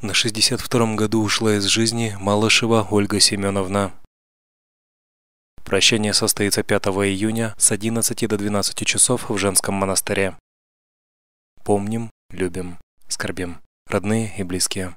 На 62-м году ушла из жизни Малышева Ольга Семеновна. Прощание состоится 5 июня с 11 до 12 часов в женском монастыре. Помним, любим, скорбим. Родные и близкие.